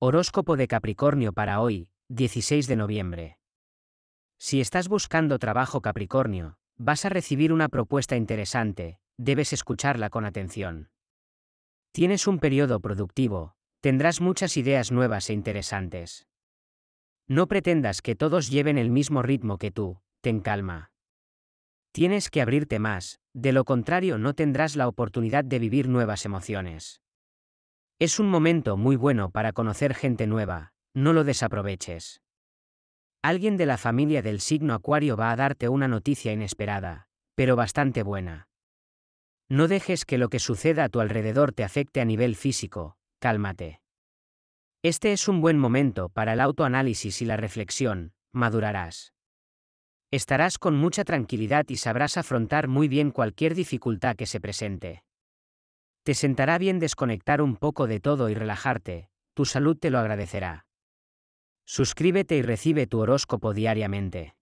Horóscopo de Capricornio para hoy, 16 de noviembre. Si estás buscando trabajo Capricornio, vas a recibir una propuesta interesante, debes escucharla con atención. Tienes un periodo productivo, tendrás muchas ideas nuevas e interesantes. No pretendas que todos lleven el mismo ritmo que tú, ten calma. Tienes que abrirte más, de lo contrario no tendrás la oportunidad de vivir nuevas emociones. Es un momento muy bueno para conocer gente nueva, no lo desaproveches. Alguien de la familia del signo Acuario va a darte una noticia inesperada, pero bastante buena. No dejes que lo que suceda a tu alrededor te afecte a nivel físico, cálmate. Este es un buen momento para el autoanálisis y la reflexión, madurarás. Estarás con mucha tranquilidad y sabrás afrontar muy bien cualquier dificultad que se presente. Te sentará bien desconectar un poco de todo y relajarte, tu salud te lo agradecerá. Suscríbete y recibe tu horóscopo diariamente.